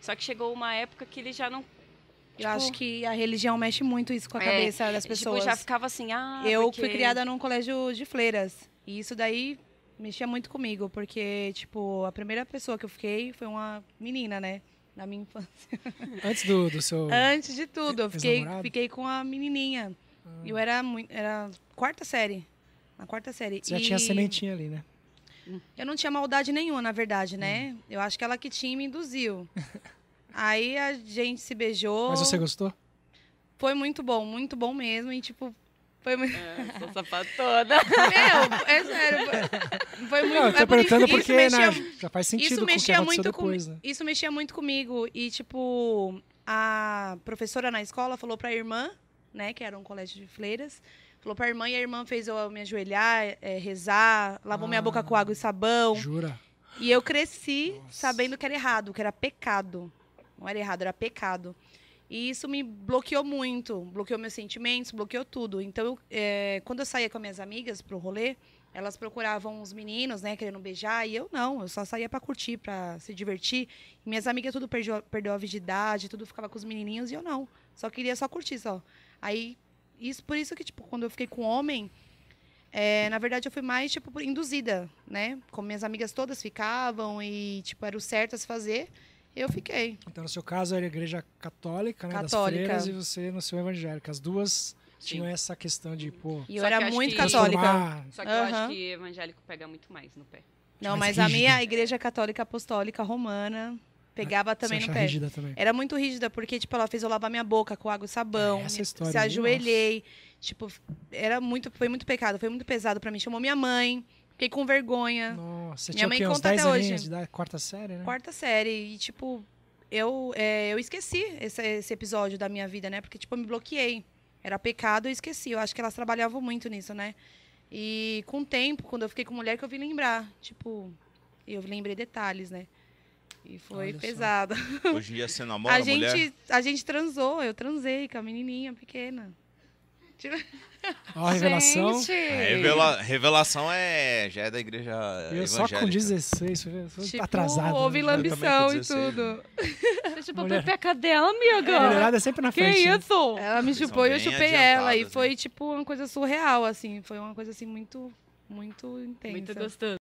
Só que chegou uma época que ele já não. Tipo, eu acho tipo que a religião mexe muito isso com a é, cabeça das tipo, pessoas. Tipo, já ficava assim, ah. Eu porque... fui criada num colégio de fleiras. E isso daí mexia muito comigo, porque, tipo, a primeira pessoa que eu fiquei foi uma menina, né? Na minha infância. Antes do, do seu. Antes de tudo, eu fiquei, fiquei com a menininha. Ah. Eu era muito. Era quarta série. Na quarta série. Você e... já tinha a sementinha ali, né? Uhum. Eu não tinha maldade nenhuma, na verdade, né? Hum. Eu acho que ela que tinha me induziu. Aí a gente se beijou. Mas você gostou? Foi muito bom, muito bom mesmo. E, tipo, foi muito. É, sou sapatona. Meu, é sério. Foi, muito muito. Não, eu tô é perguntando por porque mexia, né, já faz sentido isso mexia que muito depois, com, né? Isso mexia muito comigo. E, tipo, a professora na escola falou pra irmã né, que era um colégio de fleiras. Falou pra irmã e a irmã fez eu me ajoelhar, é, rezar, lavou ah, minha boca com ah. água e sabão. Jura? E eu cresci Nossa. sabendo que era errado, que era pecado. Não era errado, era pecado. E isso me bloqueou muito, bloqueou meus sentimentos, bloqueou tudo. Então, eu, é, quando eu saía com minhas amigas pro rolê, elas procuravam os meninos, né, querendo beijar, e eu não, eu só saía para curtir, para se divertir. E minhas amigas tudo perdeu, perdeu a virgindade, tudo ficava com os menininhos e eu não. Só queria só curtir só. Aí, isso por isso que, tipo, quando eu fiquei com homem, é, na verdade eu fui mais, tipo, induzida, né? Como minhas amigas todas ficavam e, tipo, era o certo a se fazer, eu fiquei. Então, no seu caso, era a igreja católica, né? Católica. Das freiras, e você no seu evangélica. As duas tinham essa questão de, pô... E eu era muito católica. Só que eu acho que evangélico pega muito mais no pé. Não, mas, mas a minha igreja católica apostólica romana Pegava também no pé. Rígida também. Era muito rígida, porque, tipo, ela fez eu lavar minha boca com água e sabão. É, essa história. Se é ajoelhei. Nossa. Tipo, era muito, foi muito pecado, foi muito pesado para mim. Chamou minha mãe. Fiquei com vergonha. Nossa, minha mãe conta até hoje. Da quarta série, né? Quarta série. E, tipo, eu, é, eu esqueci esse, esse, episódio da minha vida, né? Porque, tipo, eu me bloqueei. Era pecado, eu esqueci. Eu acho que elas trabalhavam muito nisso, né? E com o tempo, quando eu fiquei com mulher, que eu vim lembrar. Tipo, eu lembrei detalhes, né? E foi pesado. Hoje em dia você a gente, mulher? A gente transou, eu transei com a menininha pequena. Olha tipo, a revelação. A é, revela, revelação é. Já é da igreja. Eu só com 16, tipo, atrasado. Houve né? lambição e tudo. Você chupou tipo, Mulher... a pepeca dela, amiga. A é sempre na frente. Que né? isso? Né? Ela me chupou e eu chupei ela. E foi, né? tipo, uma coisa surreal, assim. Foi uma coisa, assim, muito, muito intensa. Muito gostoso.